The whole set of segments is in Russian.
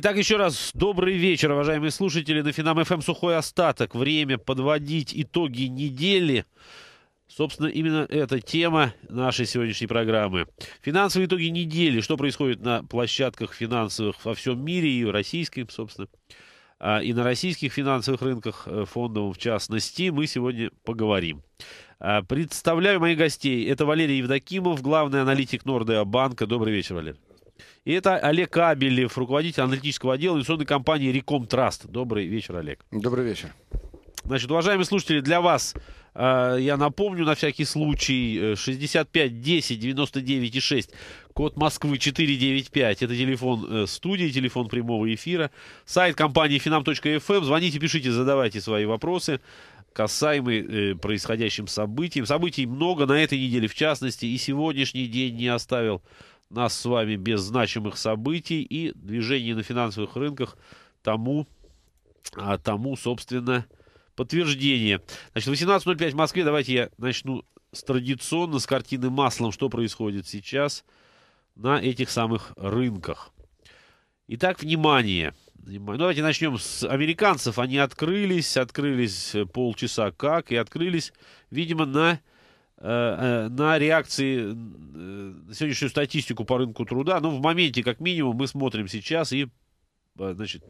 Итак, еще раз добрый вечер, уважаемые слушатели. На Финам ФМ эм сухой остаток. Время подводить итоги недели. Собственно, именно эта тема нашей сегодняшней программы. Финансовые итоги недели. Что происходит на площадках финансовых во всем мире и в российском, собственно. А, и на российских финансовых рынках, э, фондовом в частности, мы сегодня поговорим. А, представляю моих гостей. Это Валерий Евдокимов, главный аналитик Нордеа банка. Добрый вечер, Валерий. И это Олег Абелев, руководитель аналитического отдела инвестиционной компании «Реком Траст». Добрый вечер, Олег. Добрый вечер. Значит, уважаемые слушатели, для вас э, я напомню на всякий случай 65 10 99 6 код Москвы 495 это телефон э, студии телефон прямого эфира сайт компании finam.fm эм. звоните пишите задавайте свои вопросы касаемые э, происходящим событиям событий много на этой неделе в частности и сегодняшний день не оставил нас с вами без значимых событий и движений на финансовых рынках тому, а, тому собственно, подтверждение. Значит, 18.05 в Москве. Давайте я начну с традиционно, с картины маслом, что происходит сейчас на этих самых рынках. Итак, внимание. внимание. Ну, давайте начнем с американцев. Они открылись, открылись э, полчаса как, и открылись, видимо, на Э, э, на реакции, э, на сегодняшнюю статистику по рынку труда. Ну, в моменте, как минимум, мы смотрим сейчас и, значит,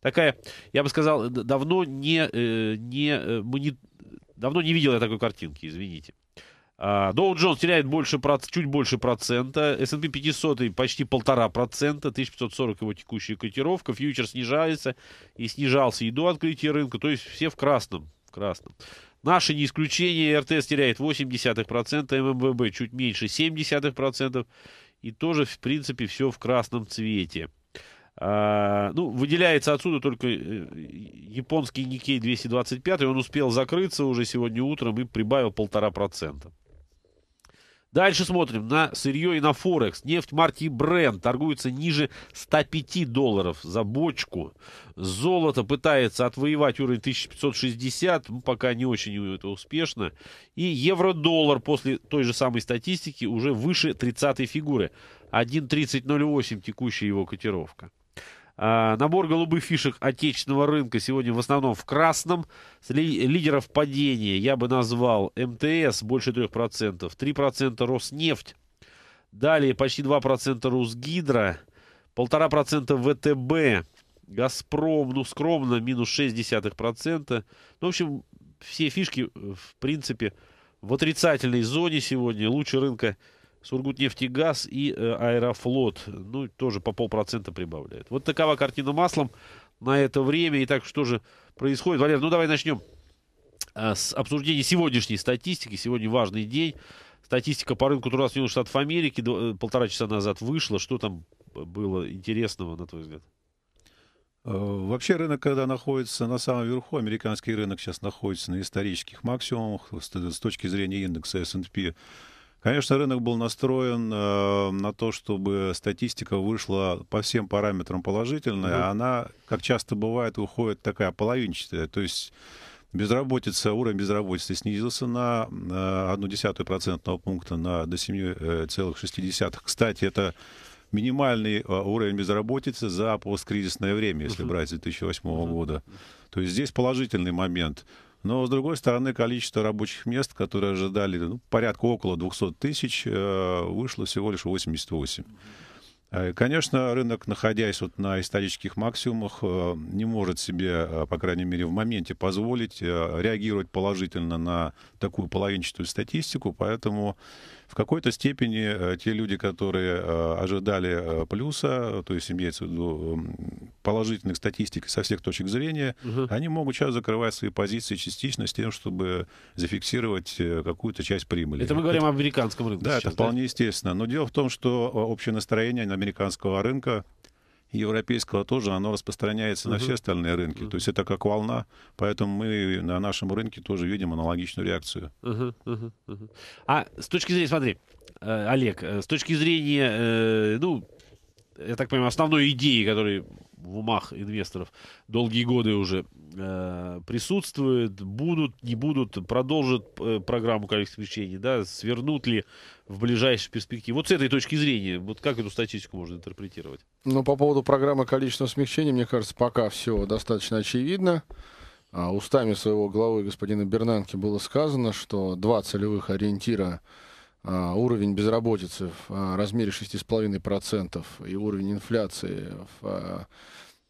такая, я бы сказал, давно не, не, мы не давно не видел я такой картинки, извините. Доу а, Джонс теряет больше, чуть больше процента, S&P 500 почти полтора процента, 1540 его текущая котировка, фьючер снижается и снижался и до открытия рынка, то есть все в красном, в красном. Наши не исключение. РТС теряет 0,8%, ММВБ чуть меньше 0,7%. И тоже, в принципе, все в красном цвете. А, ну, выделяется отсюда только э, японский Никей 225, он успел закрыться уже сегодня утром и прибавил полтора процента. Дальше смотрим на сырье и на Форекс. Нефть марки Brent торгуется ниже 105 долларов за бочку. Золото пытается отвоевать уровень 1560, ну, пока не очень это успешно. И евро-доллар после той же самой статистики уже выше 30 фигуры. 1.3008 текущая его котировка. А, набор голубых фишек отечественного рынка сегодня в основном в красном. Лидеров падения я бы назвал МТС больше 3%, 3% Роснефть, далее почти 2% Русгидро, 1,5% ВТБ, Газпром, ну скромно, минус 0,6%. Ну, в общем, все фишки, в принципе, в отрицательной зоне сегодня. Лучше рынка Сургутнефтегаз и э, Аэрофлот. Ну, тоже по полпроцента прибавляет. Вот такова картина маслом на это время. Итак, что же происходит? Валер, ну давай начнем э, с обсуждения сегодняшней статистики. Сегодня важный день. Статистика по рынку труда Соединенных Штатов Америки до, э, полтора часа назад вышла. Что там было интересного, на твой взгляд? Э, вообще рынок, когда находится на самом верху, американский рынок сейчас находится на исторических максимумах с точки зрения индекса S&P Конечно, рынок был настроен э, на то, чтобы статистика вышла по всем параметрам положительная, mm-hmm. А она, как часто бывает, уходит такая половинчатая. То есть Безработица, уровень безработицы снизился на э, одну десятую процентного пункта на, до 7,6. Э, Кстати, это минимальный э, уровень безработицы за посткризисное время, если брать с 2008 года. То есть здесь положительный момент. Но, с другой стороны, количество рабочих мест, которые ожидали ну, порядка около 200 тысяч, э, вышло всего лишь 88. Э, конечно, рынок, находясь вот на исторических максимумах, э, не может себе, по крайней мере, в моменте позволить реагировать положительно на такую половинчатую статистику, поэтому в какой-то степени э, те люди, которые э, ожидали э, плюса, то есть имеется в виду положительных статистик со всех точек зрения, угу. они могут сейчас закрывать свои позиции частично с тем, чтобы зафиксировать какую-то часть прибыли. Это мы говорим это, об американском рынке. Да, сейчас, это да? вполне естественно. Но дело в том, что общее настроение на американского рынка европейского тоже, оно распространяется угу. на все остальные рынки. Угу. То есть это как волна, поэтому мы на нашем рынке тоже видим аналогичную реакцию. Угу, угу, угу. А с точки зрения, смотри, э, Олег, э, с точки зрения, э, ну, я так понимаю, основной идеи, которой в умах инвесторов долгие годы уже э, присутствует, будут, не будут, продолжат э, программу количества смещений, да, свернут ли в ближайшей перспективе. Вот с этой точки зрения, вот как эту статистику можно интерпретировать? Ну, по поводу программы количественного смягчения, мне кажется, пока все достаточно очевидно. А, устами своего главы господина Бернанки было сказано, что два целевых ориентира – а, уровень безработицы в а, размере 6,5% и уровень инфляции в,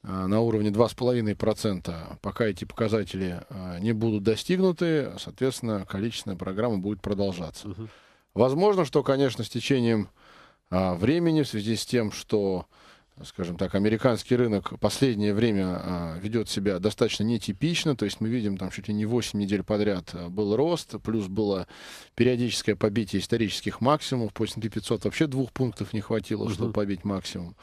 а, на уровне 2,5%, пока эти показатели не будут достигнуты, соответственно, количественная программа будет продолжаться. Возможно, что, конечно, с течением времени в связи с тем, что скажем так, американский рынок последнее время а, ведет себя достаточно нетипично, то есть мы видим там чуть ли не 8 недель подряд а, был рост, плюс было периодическое побитие исторических максимумов, после 500 вообще двух пунктов не хватило, угу. чтобы побить максимум.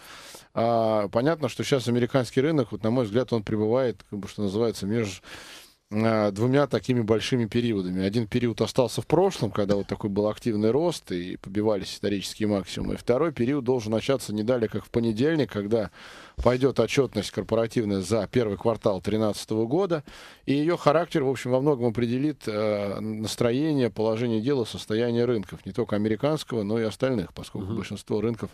А, понятно, что сейчас американский рынок, вот, на мой взгляд, он пребывает, как бы, что называется, между Э, двумя такими большими периодами. Один период остался в прошлом, когда вот такой был активный рост и побивались исторические максимумы. И второй период должен начаться не далее, как в понедельник, когда пойдет отчетность корпоративная за первый квартал 2013 года. И ее характер, в общем, во многом определит э, настроение, положение дела, состояние рынков. Не только американского, но и остальных, поскольку угу. большинство рынков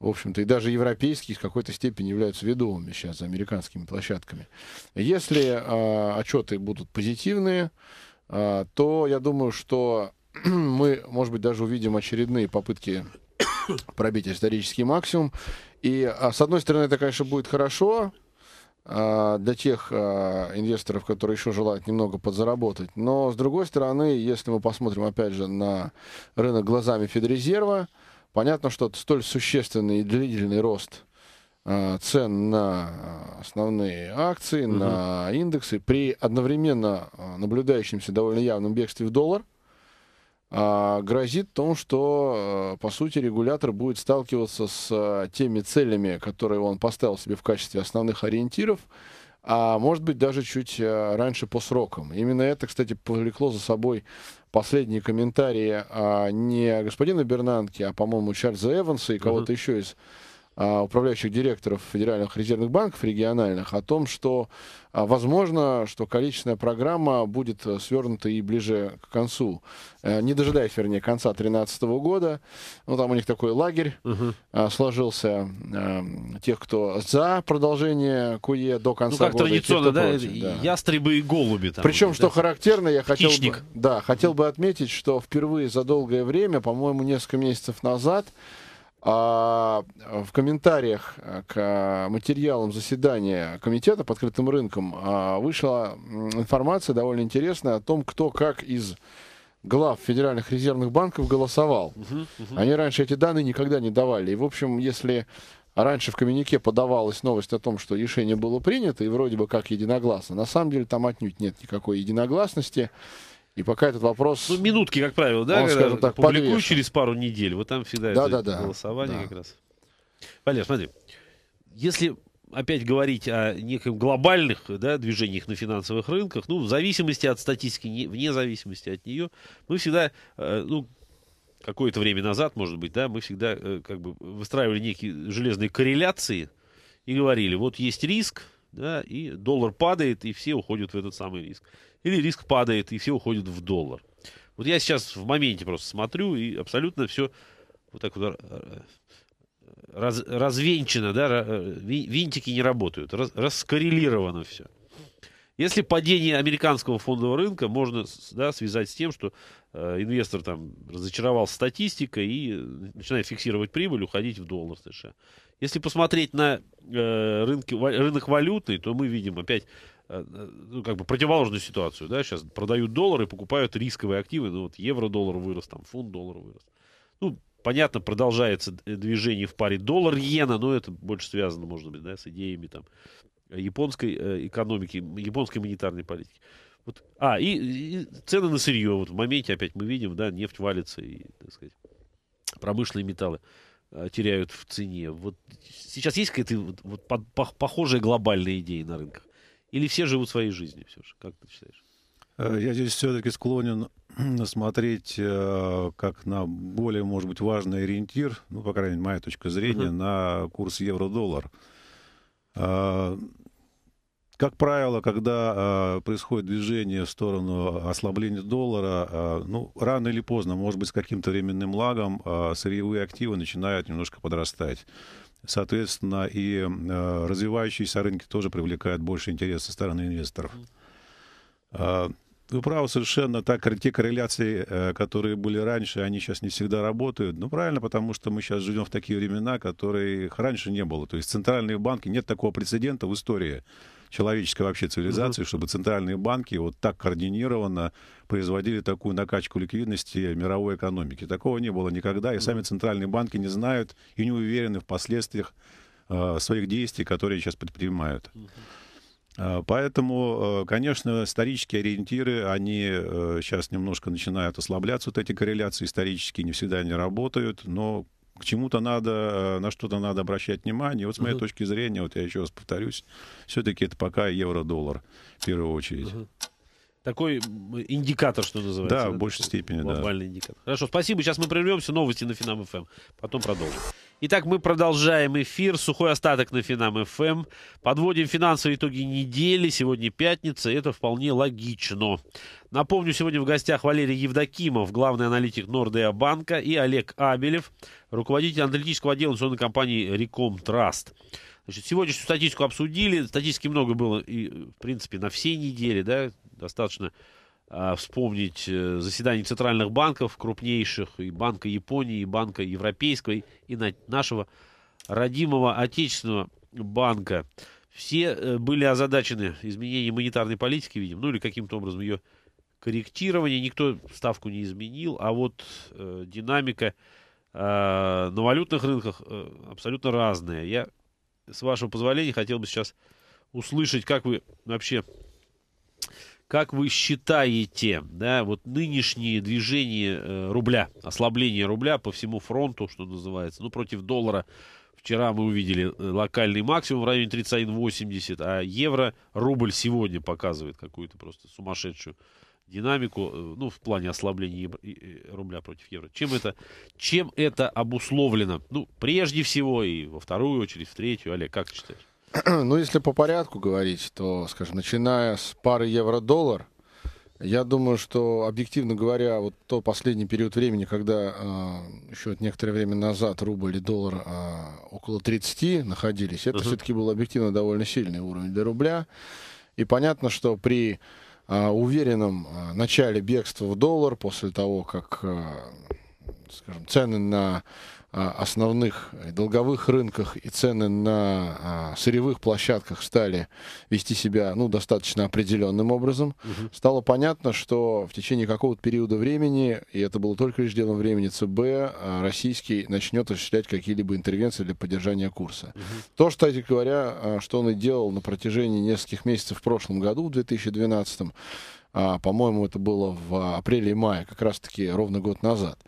в общем-то, и даже европейские в какой-то степени являются ведомыми сейчас за американскими площадками. Если э, отчеты будут позитивные, э, то я думаю, что мы, может быть, даже увидим очередные попытки пробить исторический максимум. И, а, с одной стороны, это, конечно, будет хорошо, для тех инвесторов, которые еще желают немного подзаработать. Но, с другой стороны, если мы посмотрим, опять же, на рынок глазами Федрезерва, Понятно, что столь существенный и длительный рост а, цен на а, основные акции, угу. на индексы, при одновременно а, наблюдающемся довольно явном бегстве в доллар, грозит тому, что, по сути, регулятор будет сталкиваться с теми целями, которые он поставил себе в качестве основных ориентиров, а может быть даже чуть раньше по срокам. Именно это, кстати, повлекло за собой последние комментарии а, не господина Бернанки, а, по-моему, Чарльза Эванса и кого-то uh-huh. еще из а, управляющих директоров федеральных резервных банков региональных о том, что а, возможно, что количественная программа будет э, свернута и ближе к концу, э, не дожидаясь, вернее, конца 2013 года. Ну, там у них такой лагерь угу. сложился э, тех, кто за продолжение КУЕ до конца года. ну, как года. традиционно, да, против, да, ястребы и голуби. Там, Причем, вот, что характерно, я хотел бы, да, хотел бы отметить, что впервые за долгое время, по-моему, несколько месяцев назад, а э, в комментариях э, к э, материалам заседания комитета по открытым рынкам а, вышла информация довольно интересная о том, кто как из глав федеральных резервных банков голосовал. Uh-huh, uh-huh. Они раньше эти данные никогда не давали. И, в общем, если раньше в коммюнике подавалась новость о том, что решение было принято, и вроде бы как единогласно, на самом деле там отнюдь нет никакой единогласности. И пока этот вопрос... Ну, минутки, как правило, да? Он, скажем так, публикую подвешен. через пару недель. Вот там всегда да, это да, да, голосование да. как раз. Валер, смотри. Если опять говорить о неких глобальных да, движениях на финансовых рынках, ну, в зависимости от статистики, не, вне зависимости от нее, мы всегда, э, ну, какое-то время назад, может быть, да, мы всегда э, как бы выстраивали некие железные корреляции и говорили, вот есть риск, да, и доллар падает, и все уходят в этот самый риск или риск падает, и все уходят в доллар. Вот я сейчас в моменте просто смотрю, и абсолютно все вот так вот э, э, раз, развенчано, да, э, винтики не работают, раз, раскоррелировано все. Если падение американского фондового рынка можно да, связать с тем, что э, инвестор там разочаровал статистикой и начинает фиксировать прибыль, уходить в доллар США. Если посмотреть на э, рынки, рынок валютный, то мы видим опять Э, ну, как бы противоположную ситуацию, да, сейчас продают доллары, покупают рисковые активы, ну, вот евро-доллар вырос, там, фунт-доллар вырос. Ну, понятно, продолжается э, движение в паре доллар-иена, но это больше связано, может быть, да, с идеями, там, японской э, экономики, японской монетарной политики. Вот, а, и, и цены на сырье, вот в моменте опять мы видим, да, нефть валится, и, так сказать, промышленные металлы теряют в цене. Вот сейчас есть какие то вот, вот, похожая глобальная идея на рынках? Или все живут своей жизнью все же? Как ты считаешь? Э, я здесь все-таки склонен смотреть э, как на более, может быть, важный ориентир, ну, по крайней мере, моя точка зрения, uh-huh. на курс евро-доллар. Э, как правило, когда происходит движение в сторону ослабления доллара, ну, рано или поздно, может быть, с каким-то временным лагом, сырьевые активы начинают немножко подрастать соответственно, и э, развивающиеся рынки тоже привлекают больше интереса со стороны инвесторов. А, вы правы совершенно, так, те корреляции, э, которые были раньше, они сейчас не всегда работают. Ну, правильно, потому что мы сейчас живем в такие времена, которые раньше не было. То есть центральные банки, нет такого прецедента в истории, человеческой вообще цивилизации, угу. чтобы центральные банки вот так координированно производили такую накачку ликвидности мировой экономики. Такого не было никогда, и сами центральные банки не знают и не уверены в последствиях э, своих действий, которые сейчас предпринимают. Э, поэтому, э, конечно, исторические ориентиры, они э, сейчас немножко начинают ослабляться, вот эти корреляции исторические не всегда не работают, но к чему-то надо, э, на что-то надо обращать внимание. Вот с моей uh-huh. точки зрения, вот я еще раз повторюсь, все-таки это пока евро-доллар в первую очередь. Uh-huh. Такой индикатор, что называется. Да, в большей степени, глобальный да. индикатор. Хорошо, спасибо. Сейчас мы прервемся. Новости на Финам-ФМ. Эм. Потом продолжим. Итак, мы продолжаем эфир. Сухой остаток на Финам ФМ. Эм. Подводим финансовые итоги недели. Сегодня пятница. Это вполне логично. Напомню, сегодня в гостях Валерий Евдокимов, главный аналитик Нордея банка, и Олег Абелев, руководитель аналитического отдела инвестиционной компании Реком Траст. Значит, сегодняшнюю статистику обсудили. Статистики много было, и, в принципе, на всей неделе, да, достаточно а, вспомнить э, заседание центральных банков крупнейших, и Банка Японии, и Банка Европейского, и нашего родимого отечественного банка. Все э, были озадачены изменением монетарной политики, видим, ну или каким-то образом ее корректирование. Никто ставку не изменил, а вот э, динамика э, на валютных рынках э, абсолютно разная. Я, с вашего позволения, хотел бы сейчас услышать, как вы вообще как вы считаете, да, вот нынешние движения э, рубля, ослабление рубля по всему фронту, что называется, ну, против доллара, вчера мы увидели э, локальный максимум в районе 31,80, а евро, рубль сегодня показывает какую-то просто сумасшедшую динамику, э, ну, в плане ослабления рубля против евро. Чем это, чем это обусловлено? Ну, прежде всего и во вторую очередь, в третью. Олег, как считаешь? Ну, если по порядку говорить, то, скажем, начиная с пары евро-доллар, я думаю, что, объективно говоря, вот то последний период времени, когда э, а, еще некоторое время назад рубль и доллар э, около 30 находились, это uh-huh. все-таки был объективно довольно сильный уровень для рубля. И понятно, что при э, уверенном э, начале бегства в доллар, после того, как, э, скажем, цены на основных э, долговых рынках и цены на а, сырьевых площадках стали вести себя ну, достаточно определенным образом, угу. стало понятно, что в течение какого-то периода времени, и это было только лишь делом времени ЦБ, э, российский начнет осуществлять какие-либо интервенции для поддержания курса. Угу. То, кстати говоря, э, что он и делал на протяжении нескольких месяцев в прошлом году, в 2012, а, по-моему, это было в апреле и мае, как раз-таки ровно год назад.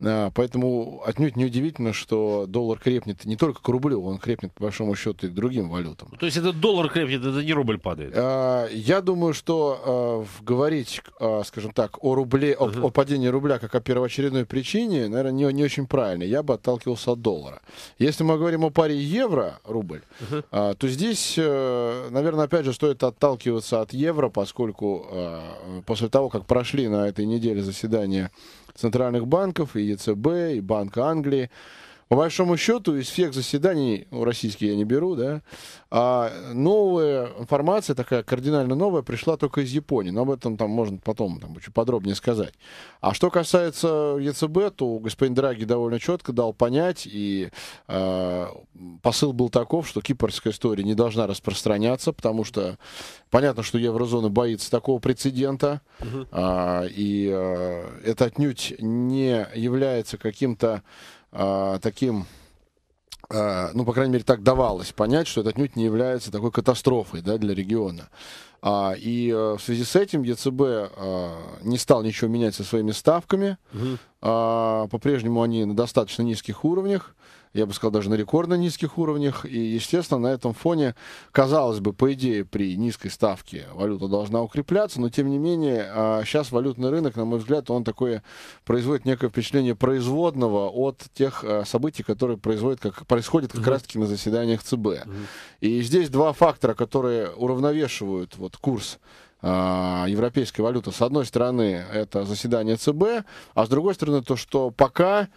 А, поэтому отнюдь не удивительно, что доллар крепнет не только к рублю, он крепнет, по большому счету, и к другим валютам. То есть это доллар крепнет, это не рубль падает? А, я думаю, что а, говорить, скажем так, о рубле, о, о падении рубля как о первоочередной причине, наверное, не, не очень правильно. Я бы отталкивался от доллара. Если мы говорим о паре евро-рубль, то здесь, э, наверное, опять же, стоит отталкиваться от евро, поскольку после того, как прошли на этой неделе заседания центральных банков, и ЕЦБ, и Банка Англии по большому счету, из всех заседаний, у ну, российские я не беру, да, а новая информация, такая кардинально новая, пришла только из Японии. Но об этом там можно потом там, чуть подробнее сказать. А что касается ЕЦБ, то господин Драги довольно четко дал понять, и э, посыл был таков, что кипрская история не должна распространяться, потому что понятно, что еврозона боится такого прецедента, угу. э, и э, это отнюдь не является каким-то а, таким а, ну, по крайней мере, так давалось понять, что это отнюдь не является такой катастрофой да, для региона. А, и э, в связи с этим ЕЦБ э, а, не стал ничего менять со своими ставками. Угу. А, по-прежнему они на достаточно низких уровнях я бы сказал, даже на рекордно низких уровнях. И, естественно, на этом фоне, казалось бы, по идее, при низкой ставке валюта должна укрепляться, но, тем не менее, а, сейчас валютный рынок, на мой взгляд, он такое производит некое впечатление производного от тех а, событий, которые производят, как, происходят как mm-hmm. раз-таки на заседаниях ЦБ. Mm-hmm. И здесь два фактора, которые уравновешивают вот, курс а, европейской валюты. С одной стороны, это заседание ЦБ, а с другой стороны, то, что пока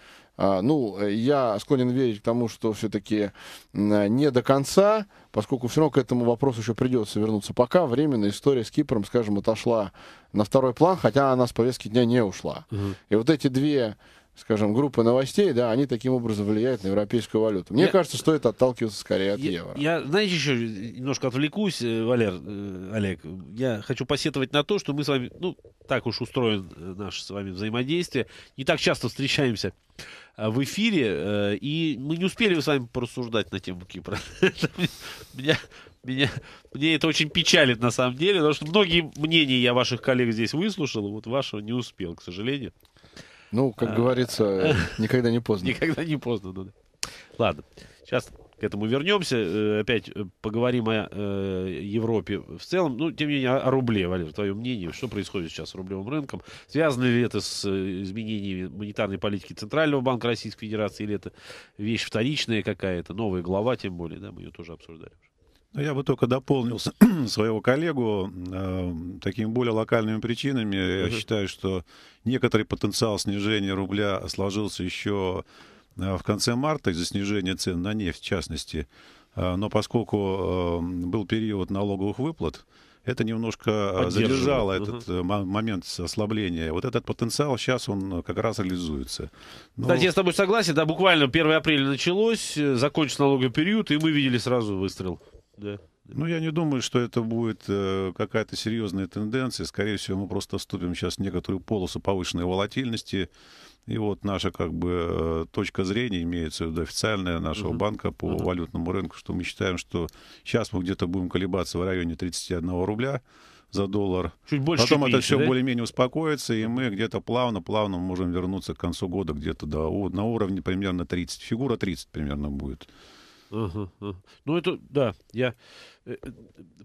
а, ну, э, я склонен верить к тому, что все-таки э, не до конца, поскольку все равно к этому вопросу еще придется вернуться. Пока временно история с Кипром, скажем, отошла на второй план, хотя она с повестки дня не ушла. Угу. И вот эти две скажем, группы новостей, да, они таким образом влияют на европейскую валюту. Мне я, кажется, стоит отталкиваться скорее от я, евро. Я, знаете, еще немножко отвлекусь, э, Валер, э, Олег. Я хочу посетовать на то, что мы с вами, ну, так уж устроен наше с вами взаимодействие, не так часто встречаемся Э, в эфире, э, и мы не успели с вами порассуждать на тему Кипра. Меня, меня, мне это очень печалит на самом деле, потому что многие мнения я ваших коллег здесь выслушал, вот вашего не успел, к сожалению. Ну, как а. говорится, никогда не поздно. Никогда не поздно, да. Ладно, сейчас к этому вернемся. Э, опять э, поговорим о э, Европе в целом. Ну, тем не менее, о рубле, Валер, твое мнение, что происходит сейчас с рублевым рынком? Связано ли это с изменениями монетарной политики Центрального банка Российской Федерации, или это вещь вторичная какая-то, новая глава, тем более, да, мы ее тоже обсуждали. Ну, я бы только дополнил своего коллегу э, такими более локальными причинами. Uh-huh. Я считаю, что некоторый потенциал снижения рубля сложился еще Э, в конце марта из-за снижения цен на нефть, в частности. Э, но поскольку э, был период налоговых выплат, это немножко задержало угу. этот момент ослабления. Вот этот потенциал сейчас он как раз реализуется. Но... Кстати, я с тобой согласен. Да, буквально 1 апреля началось, закончился налоговый период, и мы видели сразу выстрел. Да. Ну, я не думаю, что это будет какая-то серьезная тенденция. Скорее всего, мы просто вступим сейчас в некоторую полосу повышенной волатильности. И вот наша как бы э, точка зрения имеется в виду официальная нашего банка по валютному рынку, что мы считаем, что сейчас мы где-то будем колебаться в районе 31 рубля за доллар. Чуть больше, Потом чуть это меньше, все да? более-менее успокоится, и мы где-то плавно-плавно можем вернуться к концу года где-то до, на уровне примерно 30. Фигура 30 примерно будет. Ага, Ну, это, да, я... Э,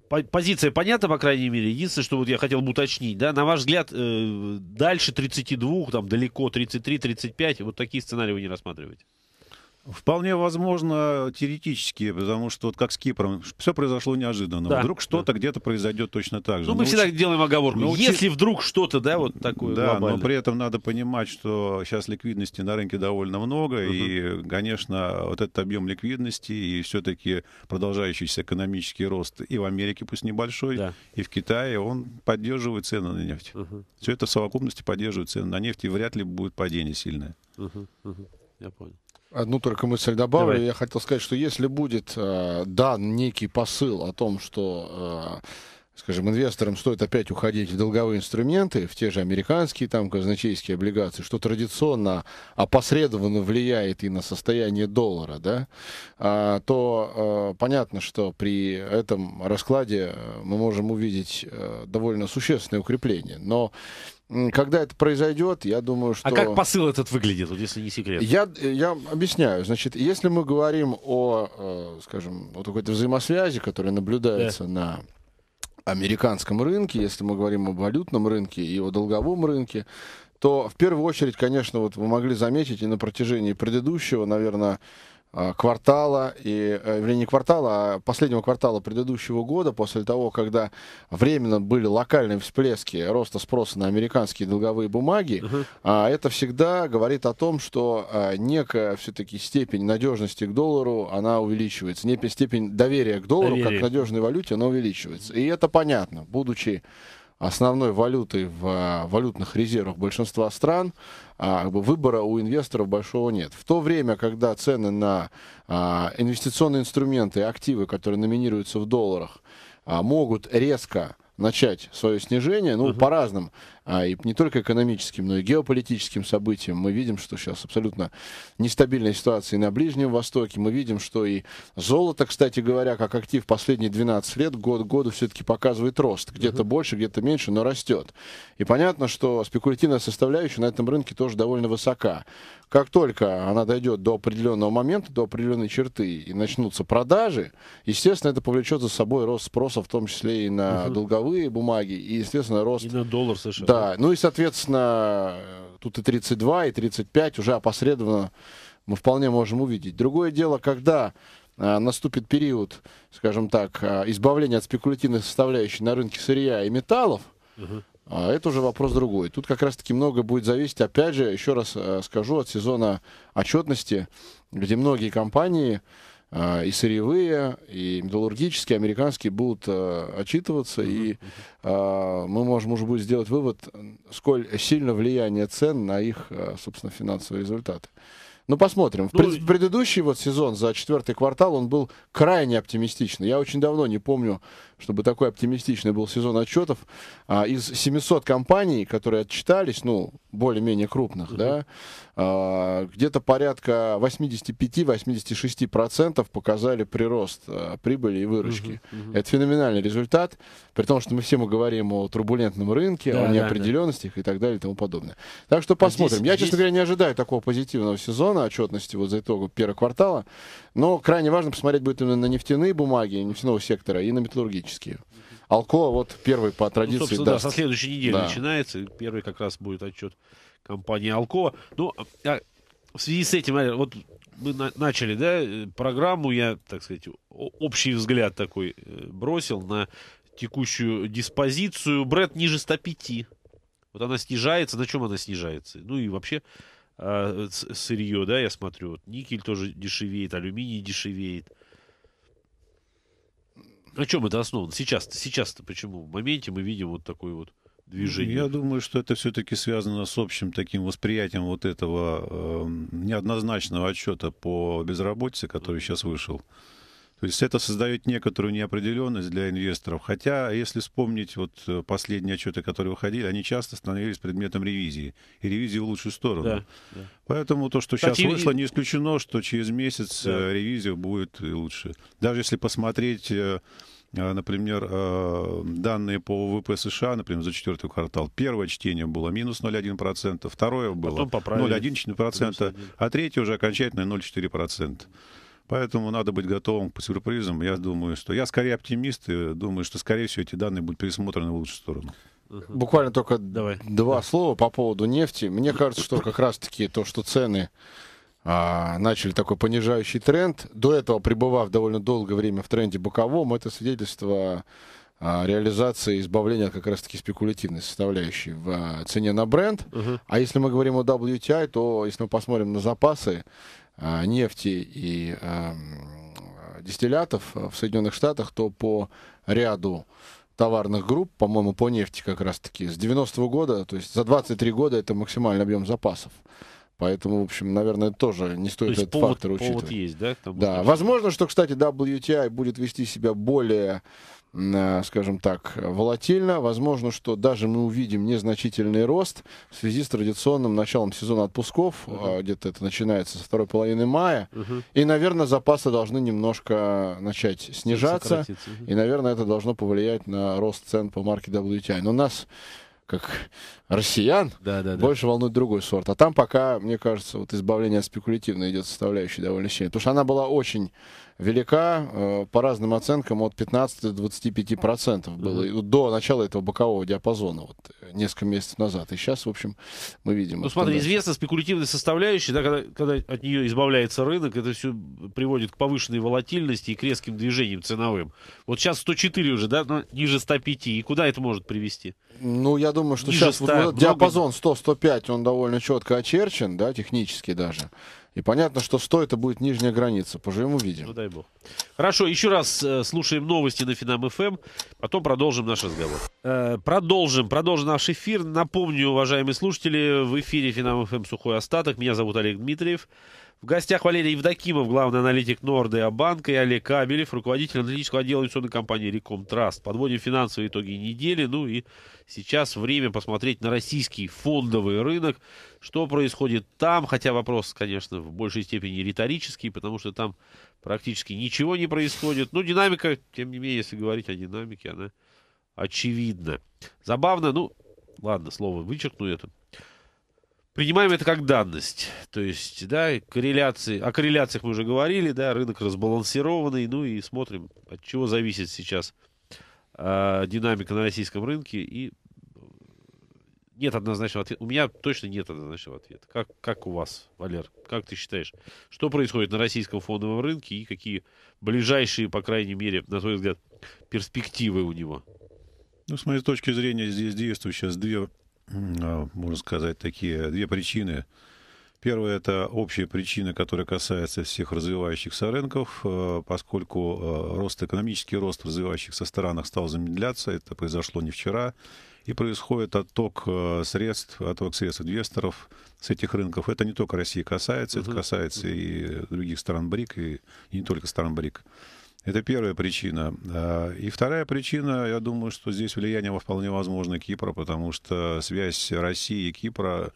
позиция понятна, по крайней мере. Единственное, что вот я хотел бы уточнить, да, на ваш взгляд, э, дальше 32, там, далеко 33, 35, вот такие сценарии вы не рассматриваете? Вполне возможно, теоретически, потому что вот как с Кипром, все произошло неожиданно. Да. Вдруг что-то да. где-то произойдет точно так же. Ну, мы Науч... всегда делаем оговорку. Научи... Если вдруг что-то, да, вот такое Да, глобальное. но при этом надо понимать, что сейчас ликвидности на рынке довольно много, uh -huh. и, конечно, вот этот объем ликвидности и все-таки продолжающийся экономический рост и в Америке, пусть небольшой, да. и в Китае, он поддерживает цены на нефть. Uh -huh. Все это в совокупности поддерживает цены на нефть, и вряд ли будет падение сильное. Uh -huh. Uh -huh. Я понял. Одну только мысль добавлю. Давай. Я хотел сказать, что если будет э, дан некий посыл о том, что... Э, скажем, инвесторам стоит опять уходить в долговые инструменты, в те же американские там казначейские облигации, что традиционно опосредованно влияет и на состояние доллара, да, а, то а, понятно, что при этом раскладе э, мы можем увидеть а, довольно существенное укрепление. Но когда это произойдет, я думаю, что... А как посыл этот выглядит, вот если не секрет? Я, я объясняю. Значит, если мы говорим о, э, скажем, вот какой-то взаимосвязи, которая наблюдается да. на американском рынке, если мы говорим о валютном рынке и о долговом рынке, то в первую очередь, конечно, вот вы могли заметить и на протяжении предыдущего, наверное, Э, квартала, и, э, вернее, не квартала, а последнего квартала предыдущего года, после того, когда временно были локальные всплески роста спроса на американские долговые бумаги, Uh-huh. это всегда говорит о том, что э, некая все-таки степень надежности к доллару, она увеличивается. Некая степень доверия к доллару, Доверие. как к надежной валюте, она увеличивается. И это понятно, будучи основной валютой в э, валютных резервах большинства стран, а, выбора у инвесторов большого нет. В то время, когда цены на а, инвестиционные инструменты и активы, которые номинируются в долларах, а, могут резко начать свое снижение, ну, uh-huh. по разным а, и не только экономическим, но и геополитическим событиям. Мы видим, что сейчас абсолютно нестабильная ситуация и на Ближнем Востоке. Мы видим, что и золото, кстати говоря, как актив последние 12 лет, год к году все-таки показывает рост. Где-то uh больше, где-то меньше, но растет. И понятно, что спекулятивная составляющая на этом рынке тоже довольно высока. Как только она дойдет до определенного момента, до определенной черты и начнутся продажи, естественно, это повлечет за собой рост спроса, в том числе и на uh долговые бумаги, и, естественно, рост... И на доллар США. Да, да, ну и, соответственно, тут и 32, и 35 уже опосредованно мы вполне можем увидеть. Другое дело, когда а, наступит период, скажем так, а, избавления от спекулятивной составляющей на рынке сырья и металлов, угу. это уже вопрос другой. Тут как раз-таки много будет зависеть, опять же, еще раз скажу, от сезона отчетности, где многие компании а, и сырьевые, и металлургические, американские будут а, отчитываться, mm-hmm. и а, мы можем уже будет сделать вывод, сколь сильно влияние цен на их, собственно, финансовые результаты. Ну, посмотрим. Ну, пред, предыдущий вот сезон за четвертый квартал он был крайне оптимистичный. Я очень давно не помню чтобы такой оптимистичный был сезон отчетов. А, из 700 компаний, которые отчитались, ну, более-менее крупных, угу. да, а, где-то порядка 85-86% показали прирост а, прибыли и выручки. Угу, угу. Это феноменальный результат, при том, что мы все мы говорим о турбулентном рынке, да, о неопределенностях да, да. и так далее и тому подобное. Так что посмотрим. Здесь, Я, здесь... честно говоря, не ожидаю такого позитивного сезона отчетности вот за итогом первого квартала. Но крайне важно посмотреть будет именно на нефтяные бумаги нефтяного сектора и на металлургические. Алко вот первый по ну, традиции. Ну, да, со следующей недели да. начинается. Первый как раз будет отчет компании Алкова. Ну, а, а в связи с этим, вот мы на начали, да, программу, я, так сказать, общий взгляд такой э, бросил на текущую диспозицию. Бред ниже 105. Вот она снижается. На чем она снижается? Ну и вообще Э, сырье, да, я смотрю. Вот никель тоже дешевеет, алюминий дешевеет. На чем это основано? Сейчас-то, сейчас-то почему? В моменте мы видим вот такое вот движение. Я думаю, что это все-таки связано с общим таким восприятием вот этого э, неоднозначного отчета по безработице, который сейчас вышел. То есть это создает некоторую неопределенность для инвесторов. Хотя, если вспомнить вот э, последние отчеты, которые выходили, они часто становились предметом ревизии. И ревизии в лучшую сторону. Да, да. Поэтому то, что Кстати, сейчас вышло, не исключено, что через месяц э, да. ревизия будет э, лучше. Даже если посмотреть например, данные по ВВП США, например, за четвертый квартал. Первое чтение было минус 0,1%, второе было 0,1%, а третье уже окончательно 0,4%. Поэтому надо быть готовым к сюрпризам. Я думаю, что я скорее оптимист и думаю, что, скорее всего, эти данные будут пересмотрены в лучшую сторону. Буквально только Давай. два да. слова по поводу нефти. Мне кажется, что как раз-таки то, что цены а, начали такой понижающий тренд, до этого пребывав довольно долгое время в тренде боковом, это свидетельство а, реализации избавления от как раз-таки спекулятивной составляющей в а, цене на бренд. Uh-huh. А если мы говорим о WTI, то если мы посмотрим на запасы, а, нефти и а, дистиллятов э, в Соединенных Штатах, то по ряду товарных групп, по-моему, по нефти как раз-таки, с 90-го года, то есть за 23 года это максимальный объем запасов. Поэтому, в общем, наверное, тоже не стоит То этот повод, фактор учитывать. Повод есть, да? Да. Возможно, что, кстати, WTI будет вести себя более Э, скажем так, волатильно. Возможно, что даже мы увидим незначительный рост в связи с традиционным началом сезона отпусков. Uh-huh. Где-то это начинается со второй половины мая. Uh-huh. И, наверное, запасы должны немножко э, начать снижаться. Uh-huh. И, наверное, это должно повлиять на рост цен по марке WTI. Но нас как россиян, да, да, да. больше волнует другой сорт. А там пока, мне кажется, вот избавление от спекулятивной идет составляющей довольно сильно. Потому что она была очень велика, э, по разным оценкам, от 15 до 25 процентов было mm-hmm. до начала этого бокового диапазона, вот э, несколько месяцев назад. И сейчас, в общем, мы видим. Ну, смотри, тенденцию. известна спекулятивная составляющая, да, когда, когда от нее избавляется рынок, это все приводит к повышенной волатильности и к резким движениям ценовым. Вот сейчас 104 уже, да, но ниже 105. И куда это может привести? Ну, я думаю, что ниже сейчас 100, вот, вот, диапазон 100-105, он довольно четко очерчен, да, технически даже. И понятно, что 100 это будет нижняя граница. Поживем увидим. Ну дай бог. Хорошо, еще раз э, слушаем новости на Финам ФМ, эм, потом продолжим наш разговор. Э, продолжим, продолжим наш эфир. Напомню, уважаемые слушатели, в эфире Финам ФМ эм Сухой Остаток. Меня зовут Олег Дмитриев. В гостях Валерий Евдокимов, главный аналитик Нордея а банка, и Олег Кабелев, руководитель аналитического отдела инвестиционной компании Траст. Подводим финансовые итоги недели. Ну и сейчас время посмотреть на российский фондовый рынок, что происходит там. Хотя вопрос, конечно, в большей степени риторический, потому что там практически ничего не происходит. Но ну, динамика, тем не менее, если говорить о динамике, она очевидна. Забавно, ну, ладно, слово вычеркну это принимаем это как данность. То есть, да, корреляции, о корреляциях мы уже говорили, да, рынок разбалансированный, ну и смотрим, от чего зависит сейчас э, динамика на российском рынке и э, нет однозначного ответа. У меня точно нет однозначного ответа. Как, как у вас, Валер? Как ты считаешь, что происходит на российском фондовом рынке и какие ближайшие, по крайней мере, на твой взгляд, перспективы у него? Ну, с моей точки зрения, здесь действуют сейчас две а, можно сказать, такие две причины. первая это общая причина, которая касается всех развивающихся рынков, э, поскольку э, рост, экономический рост в развивающихся странах стал замедляться, это произошло не вчера, и происходит отток э, средств, отток средств инвесторов с этих рынков. Это не только России касается, угу. это касается и других стран БРИК, и, и не только стран БРИК. Это первая причина. Э, и вторая причина, я думаю, что здесь влияние вполне возможно Кипра, потому что связь России и Кипра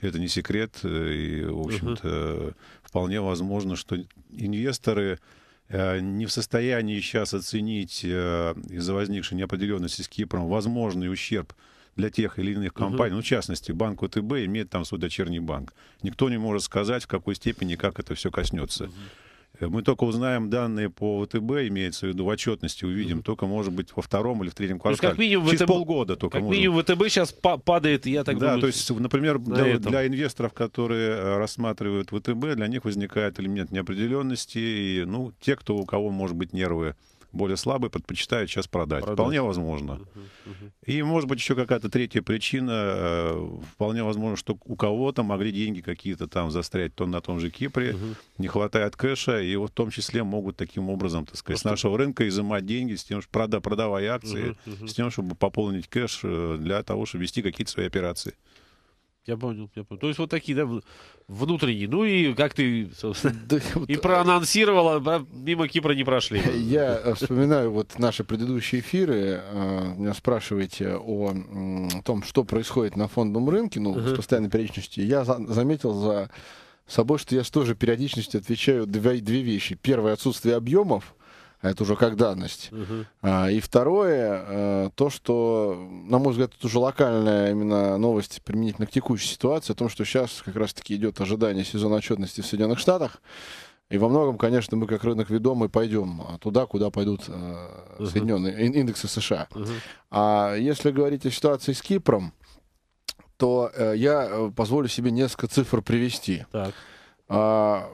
это не секрет, э, и, в общем-то, вполне возможно, что инвесторы э, не в состоянии сейчас оценить из-за возникшей неопределенности с Кипром возможный ущерб для тех или иных компаний, uh ну, в частности, банк ВТБ имеет там свой дочерний банк. Никто не может сказать, в какой степени, как это все коснется. uh Э, мы только узнаем данные по ВТБ, имеется в виду, в отчетности увидим, mm-hmm. только, может быть, во втором или в третьем квартале. То есть, как минимум, Через ВТБ, полгода только. Как можем. ВТБ сейчас падает, я так да, думаю. Да, то есть, например, для, для инвесторов, которые э, рассматривают ВТБ, для них возникает элемент неопределенности, и, ну, те, кто, у кого, может быть, нервы более слабые предпочитают сейчас продать. продать. Вполне возможно. Угу, угу. И, может быть, еще какая-то третья причина. Э, вполне возможно, что у кого-то могли деньги какие-то там застрять то на том же Кипре, угу. не хватает кэша, и вот в том числе могут таким образом, так сказать, Просто... с нашего рынка изымать деньги, с тем, прода продавая акции, угу, угу. с тем, чтобы пополнить кэш э, для того, чтобы вести какие-то свои операции. Я понял, я понял. То есть вот такие, да, внутренние. Ну и как ты, собственно, и проанонсировала, а, мимо Кипра не прошли. Я э, вспоминаю вот наши предыдущие эфиры. Э, меня спрашиваете о том, что происходит на фондовом рынке, ну, с постоянной периодичностью. Я заметил за собой, что я с той же периодичностью отвечаю две вещи. Первое — отсутствие объемов. А это уже как данность. Угу. А, и второе, а, то, что, на мой взгляд, это уже локальная именно новость применительно к текущей ситуации, о том, что сейчас как раз-таки идет ожидание сезона отчетности в Соединенных Штатах. И во многом, конечно, мы как рынок ведомый пойдем а, туда, куда пойдут э, угу. Соединенные индексы США. Угу. А если говорить о ситуации с Кипром, то э, я э, позволю себе несколько цифр привести. Так. А,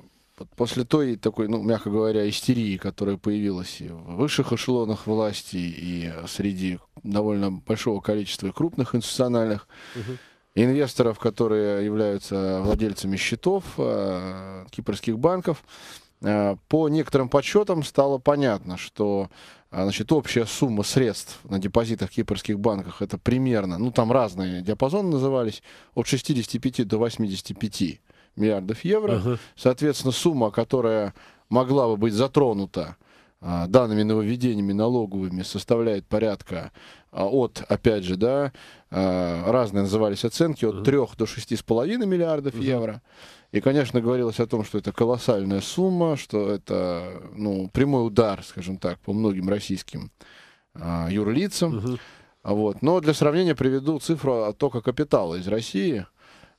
после той такой, ну, мягко говоря, истерии, которая появилась и в высших эшелонах власти, и э, среди довольно большого количества крупных институциональных угу. инвесторов, которые являются владельцами счетов э, кипрских банков, э, по некоторым подсчетам стало понятно, что э, Значит, общая сумма средств на депозитах в кипрских банках это примерно, ну там разные диапазоны назывались, от 65 до 85 миллиардов евро. Ага. Соответственно, сумма, которая могла бы быть затронута а, данными нововведениями налоговыми, составляет порядка а, от, опять же, да, а, разные назывались оценки, от 3 до 6,5 миллиардов ага. евро. И, конечно, говорилось о том, что это колоссальная сумма, что это ну, прямой удар, скажем так, по многим российским а, юрлицам. Ага. Вот. Но для сравнения приведу цифру оттока капитала из России –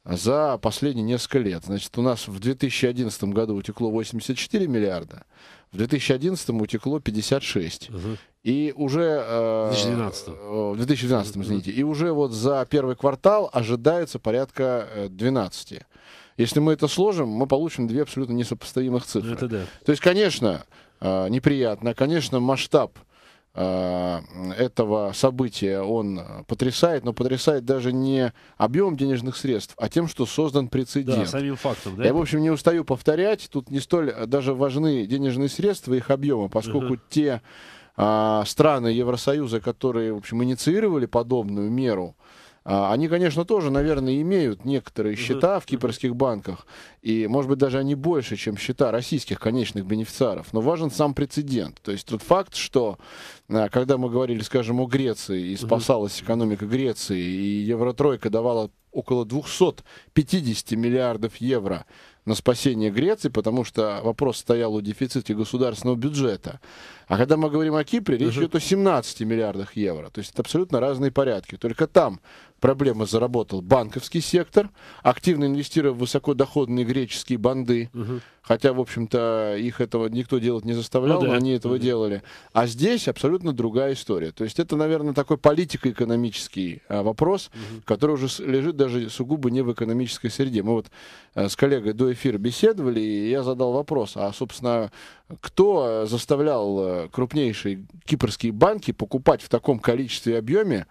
за последние несколько лет. Значит, у нас в 2011 году утекло 84 миллиарда, в 2011 утекло 56. Угу. И уже... Э, 2012. Э, в 2012, извините. И уже вот за первый квартал ожидается порядка 12. Э, Если мы это сложим, мы получим две абсолютно несопоставимых цифры. Это да. То есть, конечно, э, неприятно. Конечно, масштаб Э, этого события он потрясает, но потрясает даже не объем денежных средств, а тем, что создан прецедент. Да, самим фактом, да? Я, в общем, не устаю повторять, тут не столь даже важны денежные средства и их объемы, поскольку uh-huh. те а, страны Евросоюза, которые, в общем, инициировали подобную меру, а, они, конечно, тоже, наверное, имеют некоторые счета в кипрских банках, и, может быть, даже они больше, чем счета российских конечных бенефициаров. Но важен сам прецедент. То есть тот факт, что а, когда мы говорили, скажем, о Греции, и спасалась экономика Греции, и Евротройка давала около 250 миллиардов евро на спасение Греции, потому что вопрос стоял о дефиците государственного бюджета. А когда мы говорим о Кипре, речь идет о 17 миллиардах евро. То есть это абсолютно разные порядки. Только там проблемы заработал банковский сектор, активно инвестируя в высокодоходные греческие банды, угу. хотя, в общем-то, их этого никто делать не заставлял, ну, да. они этого угу. делали. А здесь абсолютно другая история. То есть это, наверное, такой политико-экономический а, вопрос, угу. который уже лежит даже сугубо не в экономической среде. Мы вот а, с коллегой до эфира беседовали, и я задал вопрос, а, собственно, кто а, заставлял крупнейшие кипрские банки покупать в таком количестве и объеме,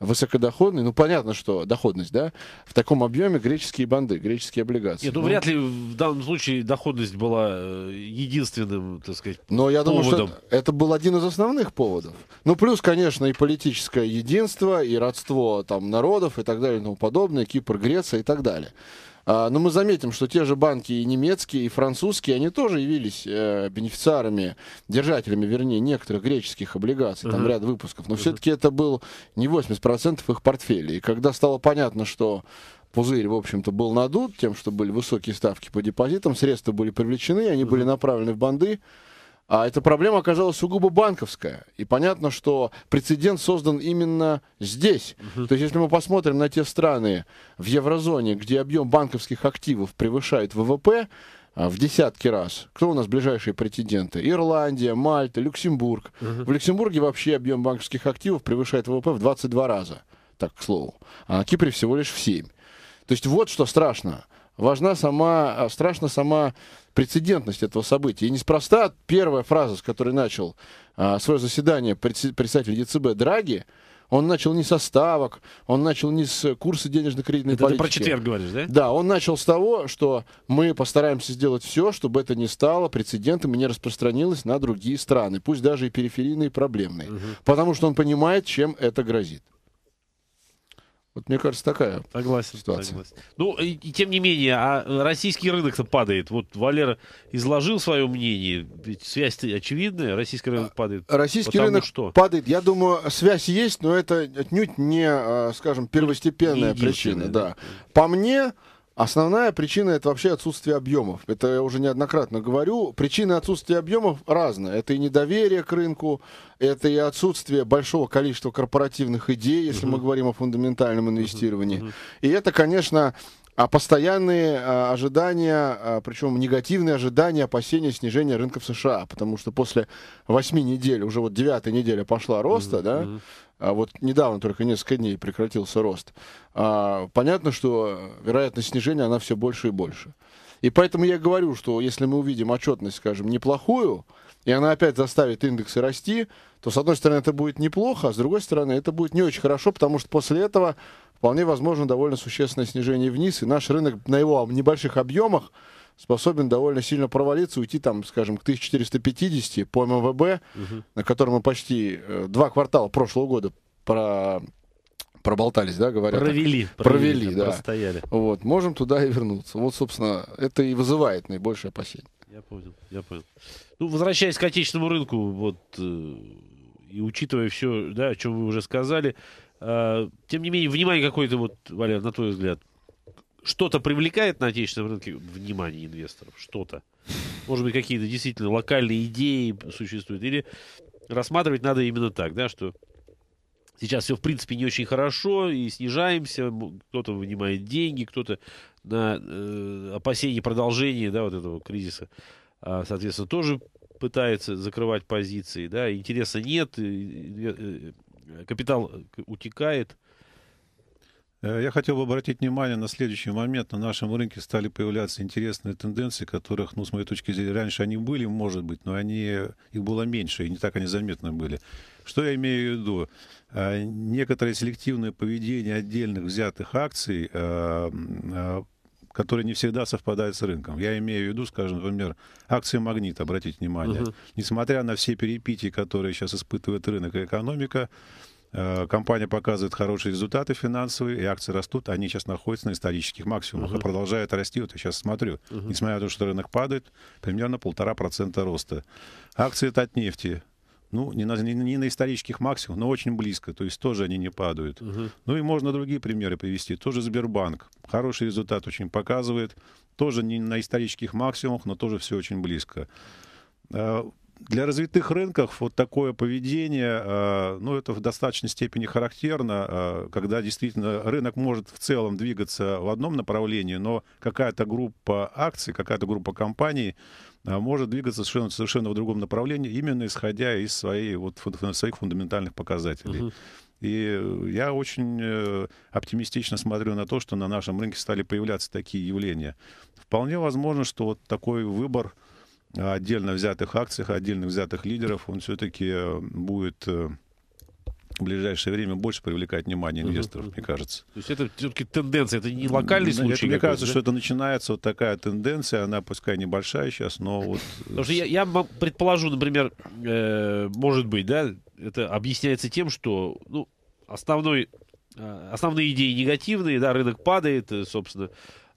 высокодоходный, ну понятно, что доходность, да, в таком объеме греческие банды, греческие облигации. Нет, ну, ну вряд ли в данном случае доходность была э, единственным, так сказать, поводом. Но я поводом. думаю, что это был один из основных поводов. Ну плюс, конечно, и политическое единство, и родство там народов и так далее и тому подобное, Кипр, Греция и так далее. А, но ну, мы заметим, что те же банки и немецкие, и французские, они тоже явились э, бенефициарами, держателями, вернее, некоторых греческих облигаций, там uh-huh. ряд выпусков. Но uh-huh. все-таки это был не 80% их портфеля. И когда стало понятно, что пузырь, в общем-то, был надут тем, что были высокие ставки по депозитам, средства были привлечены, они uh-huh. были направлены в банды, а эта проблема оказалась сугубо банковская. И понятно, что прецедент создан именно здесь. Угу. То есть, если мы посмотрим на те страны в еврозоне, где объем банковских активов превышает ВВП а, в десятки раз, кто у нас ближайшие претенденты? Ирландия, Мальта, Люксембург. Угу. В Люксембурге вообще объем банковских активов превышает ВВП в 22 раза, так к слову. А на Кипре всего лишь в 7. То есть, вот что страшно. Важна сама, а, страшна сама прецедентность этого события. И неспроста первая фраза, с которой начал а, свое заседание представитель ЕЦБ Драги, он начал не со ставок, он начал не с курса денежно-кредитной это политики. Ты про четверг говоришь, да? Да, он начал с того, что мы постараемся сделать все, чтобы это не стало прецедентом и не распространилось на другие страны, пусть даже и периферийные, и проблемные. Угу. Потому что он понимает, чем это грозит. Вот мне кажется, такая согласен, ситуация. Согласен. Ну, и, и тем не менее, а российский рынок-то падает. Вот Валера изложил свое мнение. Ведь связь очевидная. Российский рынок а, падает. Российский рынок что? падает. Я думаю, связь есть, но это отнюдь не, а, скажем, первостепенная причина. Да. да. По мне, Основная причина это вообще отсутствие объемов. Это я уже неоднократно говорю. Причины отсутствия объемов разные. Это и недоверие к рынку, это и отсутствие большого количества корпоративных идей, если uh-huh. мы говорим о фундаментальном инвестировании. Uh-huh. И это, конечно, а постоянные а, ожидания, а, причем негативные ожидания, опасения снижения рынка в США, потому что после восьми недель, уже вот девятая неделя пошла роста, mm-hmm. да, а вот недавно, только несколько дней прекратился рост, а, понятно, что вероятность снижения, она все больше и больше. И поэтому я говорю, что если мы увидим отчетность, скажем, неплохую, и она опять заставит индексы расти, то, с одной стороны, это будет неплохо, а с другой стороны, это будет не очень хорошо, потому что после этого вполне возможно довольно существенное снижение вниз, и наш рынок на его небольших объемах способен довольно сильно провалиться, уйти там, скажем, к 1450 по МВБ, угу. на котором мы почти э, два квартала прошлого года про проболтались, да, говорят. Провели, провели, провели, да. Простояли. Вот, можем туда и вернуться. Вот, собственно, это и вызывает наибольшее опасение. Я понял, я понял. Ну, возвращаясь к отечественному рынку, вот, э, и учитывая все, да, о чем вы уже сказали, э, тем не менее, внимание какое-то, вот, Валер, на твой взгляд, что-то привлекает на отечественном рынке внимание инвесторов? Что-то? Может быть, какие-то действительно локальные идеи существуют? Или рассматривать надо именно так, да, что сейчас все, в принципе, не очень хорошо, и снижаемся, кто-то вынимает деньги, кто-то на э, опасении продолжения, да, вот этого кризиса, э, соответственно, тоже пытается закрывать позиции, да, интереса нет, э, э, капитал э, утекает, Э, я хотел бы обратить внимание на следующий момент. На нашем рынке стали появляться интересные тенденции, которых, ну, с моей точки зрения, раньше они были, может быть, но они, их было меньше, и не так они заметны были. Что я имею в виду? Э, Некоторое селективное поведение отдельных взятых акций, э, которые не всегда совпадают с рынком. Я имею в виду, скажем, например, акции «Магнит», обратите внимание. Угу. Несмотря на все перепития, которые сейчас испытывает рынок и экономика, Э, компания показывает хорошие результаты финансовые, и акции растут. Они сейчас находятся на исторических максимумах uh-huh. и продолжают расти. Вот я сейчас смотрю. Uh-huh. Несмотря на то, что рынок падает, примерно полтора процента роста. Акции Татнефти ну, не на, не, не на исторических максимумах, но очень близко. То есть тоже они не падают. Uh-huh. Ну и можно другие примеры привести. Тоже Сбербанк. Хороший результат очень показывает. Тоже не на исторических максимумах, но тоже все очень близко. Э, для развитых рынков вот такое поведение, э, ну, это в достаточной степени характерно, э, когда действительно рынок может в целом двигаться в одном направлении, но какая-то группа акций, какая-то группа компаний э, может двигаться совершенно, совершенно в другом направлении, именно исходя из своей, вот, своих фундаментальных показателей. Uh-huh. И я очень оптимистично смотрю на то, что на нашем рынке стали появляться такие явления. Вполне возможно, что вот такой выбор отдельно взятых акциях, отдельных взятых лидеров, он все-таки э, будет э, в ближайшее время больше привлекать внимание инвесторов, uh-huh. мне кажется. То есть это все-таки тенденция, это не локальный ну, это, случай? Мне кажется, да? что это начинается вот такая тенденция, она пускай небольшая сейчас, но вот... Э, Потому что я, я предположу, например, э, может быть, да, это объясняется тем, что ну, основной, э, основные идеи негативные, да, рынок падает, собственно,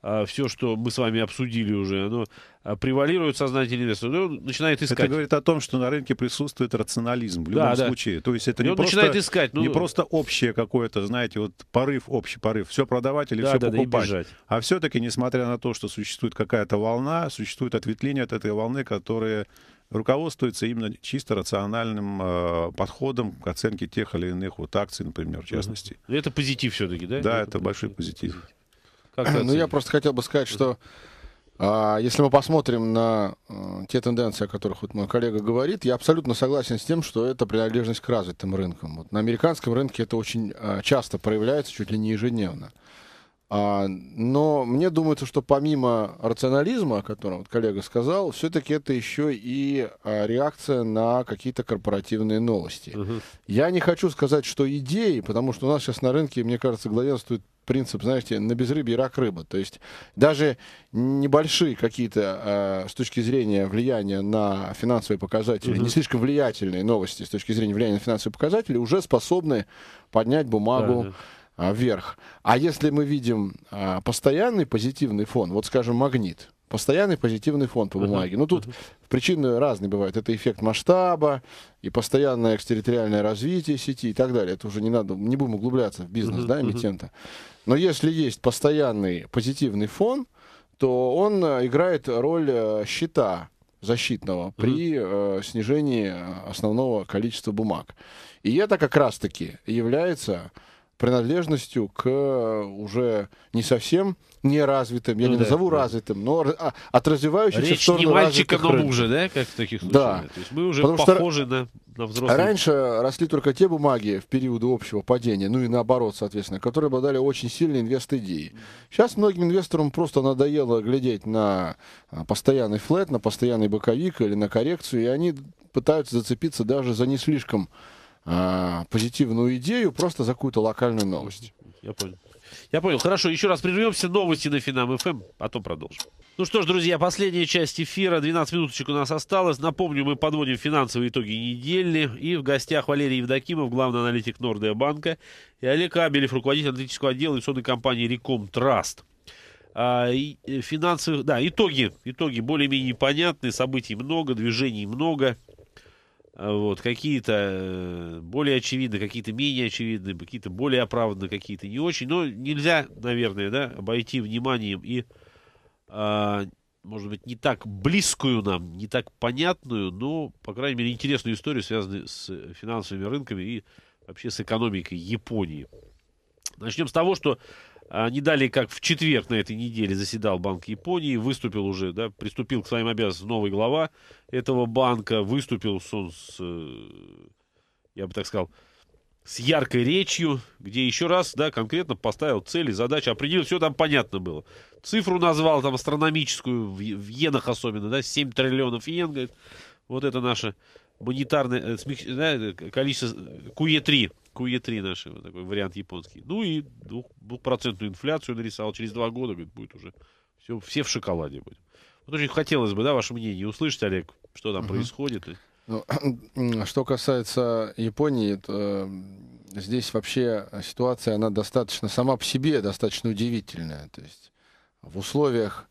а, все, что мы с вами обсудили уже, оно а, превалирует сознательный инвестор. Ну, он начинает искать. Это говорит о том, что на рынке присутствует рационализм в любом да, да. случае. То есть это не, он просто, начинает искать, ну... не просто общее какое-то, знаете, вот порыв, общий порыв. Все продавать или да, все да, покупать. Да, а все-таки, несмотря на то, что существует какая-то волна, существует ответвление от этой волны, которое руководствуется именно чисто рациональным э, подходом к оценке тех или иных вот акций, например, в частности. Ну, это позитив все-таки, да? Да, это, это большой позитив. позитив ну, я просто хотел бы сказать, что а, если мы посмотрим на э, те тенденции, о которых вот мой коллега говорит, я абсолютно согласен с тем, что это принадлежность к развитым рынкам. Вот на американском рынке это очень а, часто проявляется, чуть ли не ежедневно. А, но мне думается, что помимо рационализма, о котором вот коллега сказал, все-таки это еще и реакция на какие-то корпоративные новости. Угу. Я не хочу сказать, что идеи, потому что у нас сейчас на рынке, мне кажется, главенствует принцип, знаете, на безрыбье рак рыба. То есть даже небольшие какие-то э, с точки зрения влияния на финансовые показатели, угу. не слишком влиятельные новости с точки зрения влияния на финансовые показатели уже способны поднять бумагу. Да, да а, вверх. А если мы видим а, постоянный позитивный фон, вот скажем, магнит, постоянный позитивный фон по бумаге. Ну тут uh причины разные бывают. Это эффект масштаба и постоянное экстерриториальное развитие сети и так далее. Это уже не надо, не будем углубляться в бизнес, да, эмитента. Но если есть постоянный позитивный фон, то он э, играет роль э, щита защитного при э, снижении э, основного количества бумаг. И это как раз-таки является принадлежностью к э, уже не совсем неразвитым, я ну, не да, назову да. развитым, но а, от развивающихся Речь не мальчика, но мужа, да, как в таких случаях? Да. То есть мы уже Потому похожи что... на, на взрослых. Раньше росли только те бумаги в периоды общего падения, ну и наоборот, соответственно, которые обладали очень сильной инвест-идеей. Сейчас многим инвесторам просто надоело глядеть на э, постоянный флет, на постоянный боковик или на коррекцию, и они пытаются зацепиться даже за не слишком а, позитивную идею просто за какую-то локальную новость. Я понял. Я понял. Хорошо, еще раз прервемся. Новости на Финам ФМ, эм, потом продолжим. Ну что ж, друзья, последняя часть эфира. 12 минуточек у нас осталось. Напомню, мы подводим финансовые итоги недели. И в гостях Валерий Евдокимов, главный аналитик Нордея банка, и Олег Абелев, руководитель аналитического отдела инвестиционной компании Реком Траст. А, и, э, финансовых, да, итоги, итоги более-менее понятны, событий много, движений много. А, вот, какие-то э, более очевидны, какие-то менее очевидны, какие-то более оправданы, какие-то не очень. Но нельзя, наверное, да, обойти вниманием и, а, может быть, не так близкую нам, не так понятную, но, по крайней мере, интересную историю, связанную с финансовыми рынками и вообще с экономикой Японии. Начнем с того, что не далее, как в четверг на этой неделе заседал Банк Японии, выступил уже, да, приступил к своим обязанностям новый глава этого банка, выступил он с, э, я бы так сказал, с яркой речью, где еще раз, да, конкретно поставил цели, задачи, определил, все там понятно было. Цифру назвал там астрономическую, в, в иенах особенно, да, 7 триллионов иен, говорит, вот это наше монетарное, э, да, количество, э, КУЕ-3, QE3 наши, вот такой вариант японский. Ну и двухпроцентную инфляцию нарисовал. Через два года, говорит, будет уже все, все в шоколаде будет. Вот очень хотелось бы, да, ваше мнение услышать, Олег, что там угу. происходит. Ну, что касается Японии, то э, здесь вообще ситуация, она достаточно сама по себе достаточно удивительная. То есть в условиях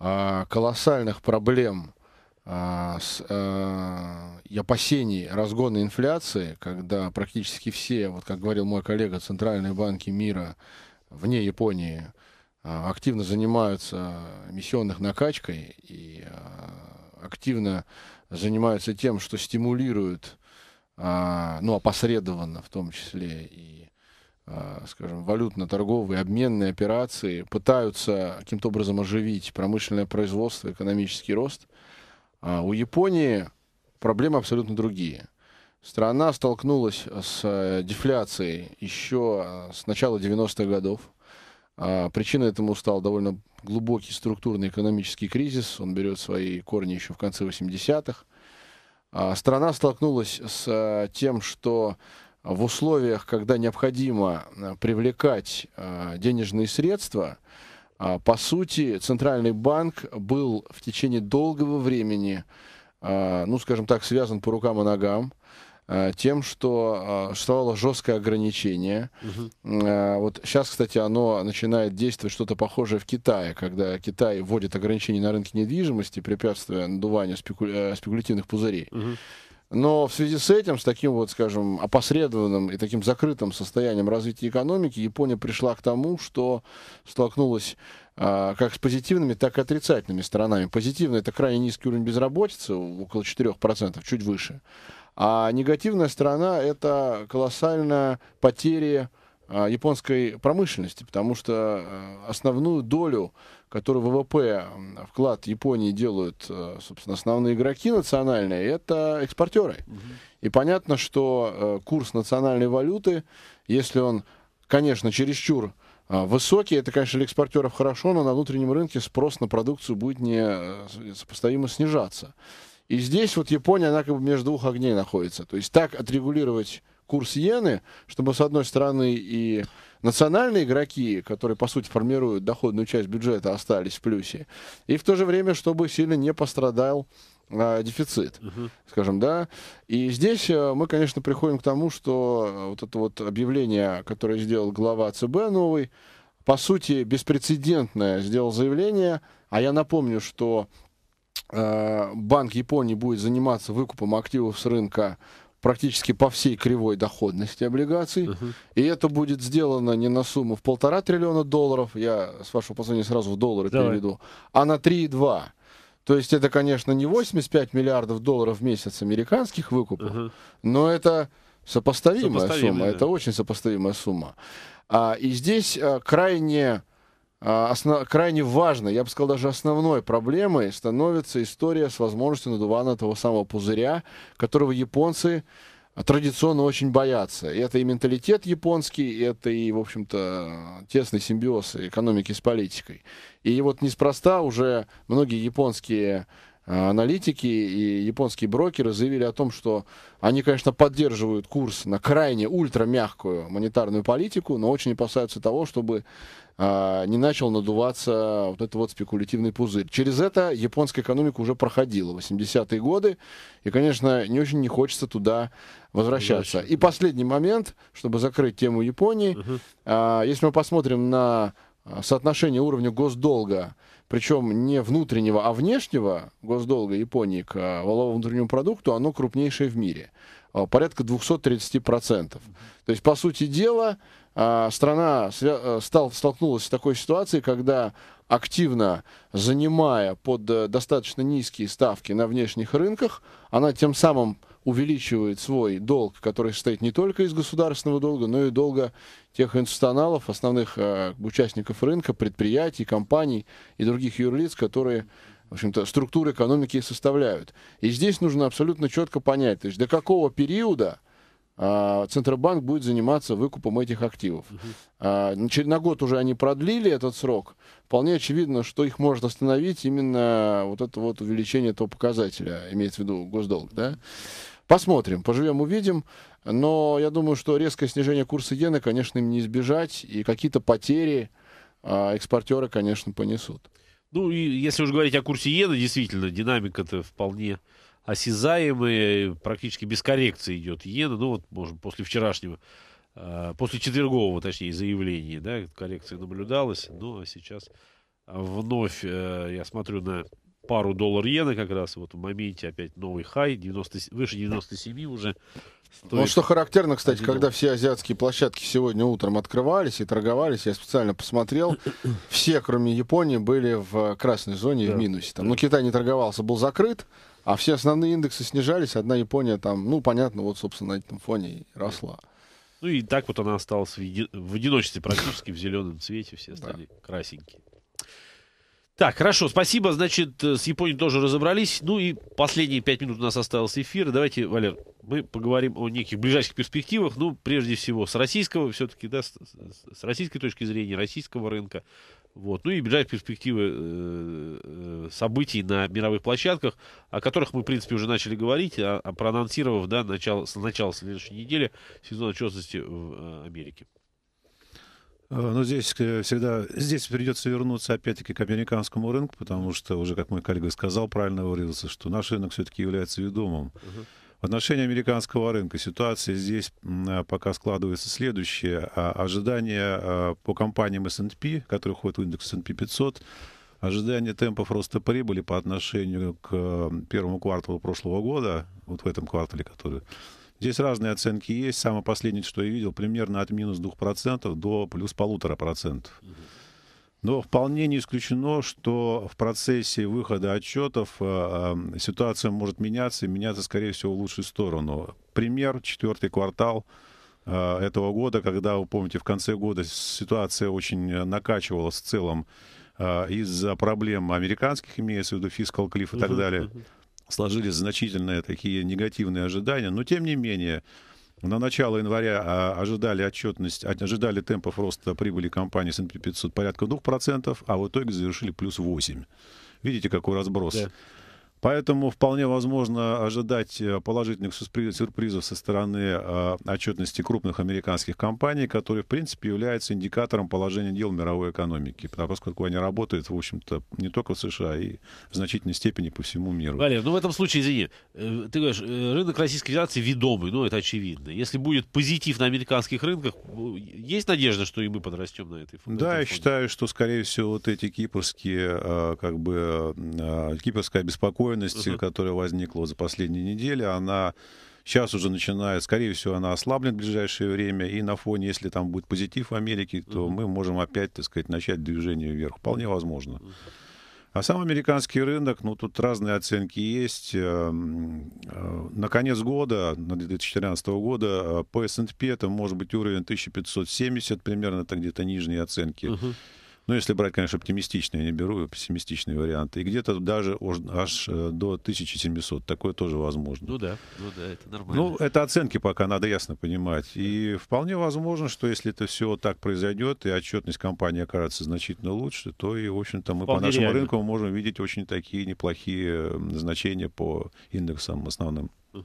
а, колоссальных проблем а, с, э, и опасений разгона инфляции, когда практически все, вот как говорил мой коллега, центральные банки мира вне Японии э, активно занимаются эмиссионных накачкой и э, активно занимаются тем, что стимулируют, э, ну, опосредованно в том числе и скажем, валютно-торговые, обменные операции, пытаются каким-то образом оживить промышленное производство, экономический рост – а у Японии проблемы абсолютно другие. Страна столкнулась с э, дефляцией еще э, с начала 90-х годов. А, причиной этому стал довольно глубокий структурный экономический кризис. Он берет свои корни еще в конце 80-х. А, страна столкнулась с э, тем, что в условиях, когда необходимо привлекать денежные средства – а, по сути, Центральный банк был в течение долгого времени, а, ну, скажем так, связан по рукам и ногам а, тем, что существовало жесткое ограничение. Угу. Вот сейчас, кстати, оно начинает действовать что-то похожее в Китае, когда Китай вводит ограничения на рынке недвижимости, препятствуя надуванию спекуля... Э, спекулятивных пузырей. Угу. Но в связи с этим, с таким вот, скажем, опосредованным и таким закрытым состоянием развития экономики, Япония пришла к тому, что столкнулась а, как с позитивными, так и отрицательными сторонами. Позитивный – это крайне низкий уровень безработицы, около 4%, чуть выше. А негативная сторона – это колоссальная потеря а, японской промышленности, потому что а, основную долю который ВВП вклад Японии делают, э, собственно, основные игроки национальные, это экспортеры. Угу. И понятно, что э, курс национальной валюты, если он, конечно, чересчур э, Высокий, это, конечно, для экспортеров хорошо, но на внутреннем рынке спрос на продукцию будет не сопоставимо снижаться. И здесь вот Япония, она как бы между двух огней находится. То есть так отрегулировать курс иены, чтобы, с одной стороны, и национальные игроки, которые, по сути, формируют доходную часть бюджета, остались в плюсе, и в то же время, чтобы сильно не пострадал э, дефицит, uh-huh. скажем, да. И здесь э, мы, конечно, приходим к тому, что э, вот это вот объявление, которое сделал глава ЦБ новый, по сути, беспрецедентное сделал заявление, а я напомню, что э, Банк Японии будет заниматься выкупом активов с рынка практически по всей кривой доходности облигаций. Uh-huh. И это будет сделано не на сумму в полтора триллиона долларов, я, с вашего позволения, сразу в доллары Давай. переведу, а на 3,2. То есть это, конечно, не 85 миллиардов долларов в месяц американских выкупов, uh-huh. но это сопоставимая, сопоставимая сумма, да. это очень сопоставимая сумма. А, и здесь а, крайне а, основ... крайне важной, я бы сказал, даже основной проблемой становится история с возможностью надувана того самого пузыря, которого японцы а, традиционно очень боятся. И это и менталитет японский, и это и, в общем-то, тесный симбиоз экономики с политикой. И вот неспроста уже многие японские Э, аналитики и японские брокеры заявили о том, что они, конечно, поддерживают курс на крайне ультрамягкую монетарную политику, но очень опасаются того, чтобы э, не начал надуваться вот этот вот спекулятивный пузырь. Через это японская экономика уже проходила 80-е годы, и, конечно, не очень не хочется туда возвращаться. И последний момент, чтобы закрыть тему Японии. Угу. если мы посмотрим на соотношение уровня госдолга причем не внутреннего, а внешнего госдолга Японии к а, валовому внутреннему продукту, оно крупнейшее в мире. А, порядка 230%. То есть, по сути дела, а, страна стал, столкнулась с такой ситуацией, когда активно занимая под э, достаточно низкие ставки на внешних рынках, она тем самым увеличивает свой долг, который состоит не только из государственного долга, но и долга тех институционалов, основных э, участников рынка, предприятий, компаний и других юрлиц, которые в общем-то, структуры экономики составляют. И здесь нужно абсолютно четко понять, то есть до какого периода а, Центробанк будет заниматься выкупом этих активов. Угу. На год уже они продлили этот срок. Вполне очевидно, что их может остановить именно вот это вот увеличение этого показателя, имеется в виду госдолг. Да? Посмотрим, поживем, увидим. Но я думаю, что резкое снижение курса иены, конечно, им не избежать. И какие-то потери а, экспортеры, конечно, понесут. Ну, и если уж говорить о курсе иены, действительно, динамика-то вполне осязаемые, практически без коррекции идет. иена, ну вот, может, после вчерашнего, а, после четвергового, точнее, заявления, да, коррекция наблюдалась, ну, а сейчас вновь э, я смотрю на пару доллар иена как раз, вот в моменте опять новый хай, 90, выше 97 уже. Стоит. Ну, что характерно, кстати, Один когда все азиатские площадки сегодня утром открывались и торговались, я специально посмотрел, все, кроме Японии, были в э, красной зоне да. в минусе. Там, да. Ну, Китай не торговался, был закрыт, а все основные индексы снижались, одна Япония там, ну, понятно, вот, собственно, на этом фоне и росла. Ну и так вот она осталась в, еди... в одиночестве практически в зеленом цвете, все стали да. красенькие. Так, хорошо, спасибо. Значит, с Японией тоже разобрались. Ну и последние пять минут у нас осталось эфира. Давайте, Валер, мы поговорим о неких ближайших перспективах. Ну, прежде всего, с российского все-таки, да, с, с российской точки зрения, российского рынка. Вот. Ну и бежать перспективы э, э, событий на мировых площадках, о которых мы, в принципе, уже начали говорить, а, а проанонсировав да, начало, с начала следующей недели сезон отчетности в э, Америке. Э, Но ну, здесь э, всегда, здесь придется вернуться опять-таки к американскому рынку, потому что уже, как мой коллега сказал, правильно выразился, что наш рынок все-таки является ведомым. Uh-huh. В отношении американского рынка ситуация здесь э, пока складывается следующая: Ожидания э, по компаниям S&P, которые входят в индекс S&P 500, ожидания темпов роста прибыли по отношению к первому кварталу прошлого года, вот в этом квартале, который... Здесь разные оценки есть. Самое последнее, что я видел, примерно от минус 2% до плюс 1,5%. процентов. mm но вполне не исключено, что в процессе выхода отчетов э, э, ситуация может меняться и меняться, скорее всего, в лучшую сторону. Пример, четвертый квартал э, этого года, когда, вы помните, в конце года ситуация очень накачивалась в целом из-за проблем американских, имеется в виду фискал клифф и так далее. Сложились значительные такие негативные ожидания, но тем не менее на начало января а, ожидали отчетность, ожидали темпов роста прибыли компании S&P 500 порядка 2%, а в итоге завершили плюс 8%. Видите, какой разброс. Да. Поэтому вполне возможно ожидать э, положительных сюрпризов со стороны э, отчетности крупных американских компаний, которые, в принципе, являются индикатором положения дел мировой экономики, поскольку они работают, в общем-то, не только в США, и в значительной степени по всему миру. Валер, ну в этом случае, извини, э, ты говоришь, рынок Российской Федерации ведомый, ну это очевидно. Если будет позитив на американских рынках, ну, есть надежда, что и мы подрастем на этой функции? Да, я считаю, что, скорее всего, вот эти кипрские, как бы, кипрская беспокойство обеспокоенности, угу. которая возникла за последние недели, она Сейчас уже начинает, скорее всего, она ослабнет в ближайшее время, и на фоне, если там будет позитив в Америке, то mm мы можем опять, так сказать, начать движение вверх. Вполне возможно. А сам американский рынок, ну, тут разные оценки есть. Эм, э, на конец года, на 2014 года, э, по S&P это может быть уровень 1570 примерно, это где-то нижние оценки. Mm-hmm. Ну, если брать, конечно, оптимистичные, я не беру пессимистичные варианты. И где-то даже аж э, до 1700. Такое тоже возможно. Ну да, ну да, это нормально. Ну, это оценки пока, надо ясно понимать. И вполне возможно, что если это все так произойдет, и отчетность компании окажется значительно лучше, то и, в общем-то, мы вполне по нашему реально. рынку можем видеть очень такие неплохие значения по индексам основным. Угу.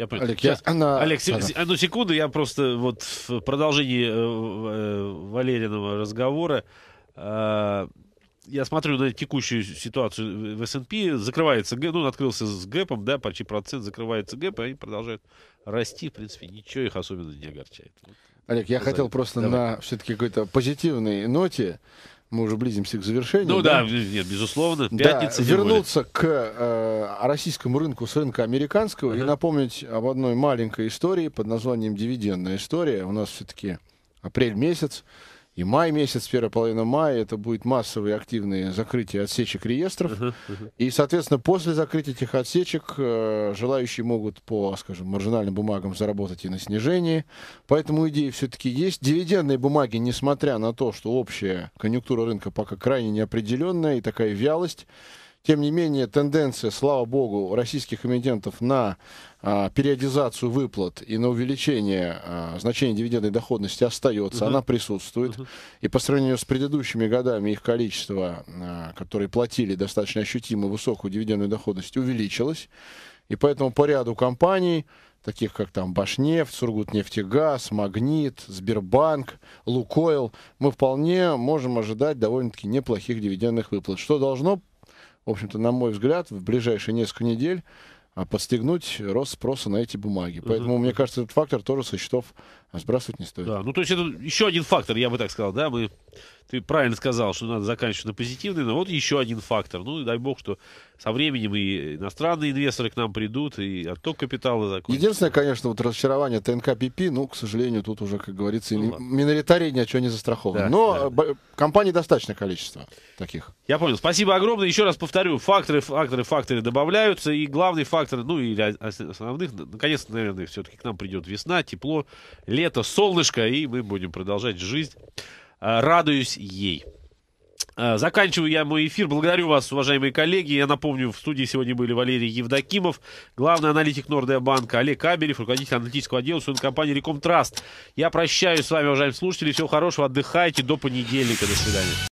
Я понял. Олег, Сейчас. я... Она... Олег, она... одну секунду, я просто вот в продолжении э, э Валериного разговора э, я смотрю на текущую ситуацию в S&P, закрывается, ну, он открылся с гэпом, да, почти процент, закрывается гэп, и они продолжают расти, в принципе, ничего их особенно не огорчает. Вот. Олег, я Позовет. хотел просто Давай. на все-таки какой-то позитивной ноте мы уже близимся к завершению. Ну да, да нет, безусловно, пятница. Да, вернуться к э, российскому рынку с рынка американского uh-huh. и напомнить об одной маленькой истории под названием «Дивидендная история». У нас все-таки апрель месяц. Uh, и май месяц, первая половина мая, это будет массовые активные закрытия отсечек реестров. Uh-huh, uh-huh. И, соответственно, после закрытия этих отсечек э, желающие могут по, скажем, маржинальным бумагам заработать и на снижении. Поэтому идеи все-таки есть. Дивидендные бумаги, несмотря на то, что общая конъюнктура рынка пока крайне неопределенная и такая вялость, тем не менее, тенденция, слава богу, российских эмитентов на а, периодизацию выплат и на увеличение а, значения дивидендной доходности остается, угу. она присутствует. Угу. И по сравнению с предыдущими годами их количество, а, которые платили достаточно ощутимо высокую дивидендную доходность, увеличилось. И поэтому по ряду компаний таких как там Башнефть, Сургутнефтегаз, Магнит, Сбербанк, Лукойл, мы вполне можем ожидать довольно-таки неплохих дивидендных выплат, что должно в общем-то, на мой взгляд, в ближайшие несколько недель а, подстегнуть рост спроса на эти бумаги. Поэтому, uh-huh. мне кажется, этот фактор тоже со счетов а сбрасывать не стоит. Да, ну то есть это еще один фактор, я бы так сказал, да, мы, ты правильно сказал, что надо заканчивать на позитивный, но вот еще один фактор. Ну, дай бог, что со временем и иностранные инвесторы к нам придут, и отток капитала закончится. Единственное, конечно, вот разочарование ТНК ПП, ну, к сожалению, тут уже, как говорится, ну, миноритарий ни от чего не застрахован. Да, но да, да. компаний достаточное количество таких. Я понял. Спасибо огромное. Еще раз повторю, факторы, факторы, факторы добавляются, и главный фактор, ну, или основных, наконец-то, наверное, все-таки к нам придет весна, тепло, лето лето, солнышко, и мы будем продолжать жизнь. А, радуюсь ей. А, заканчиваю я мой эфир. Благодарю вас, уважаемые коллеги. Я напомню, в студии сегодня были Валерий Евдокимов, главный аналитик Нордея-банка, Олег Каберев, руководитель аналитического отдела компании Реком Траст. Я прощаюсь с вами, уважаемые слушатели. Всего хорошего, отдыхайте до понедельника. До свидания.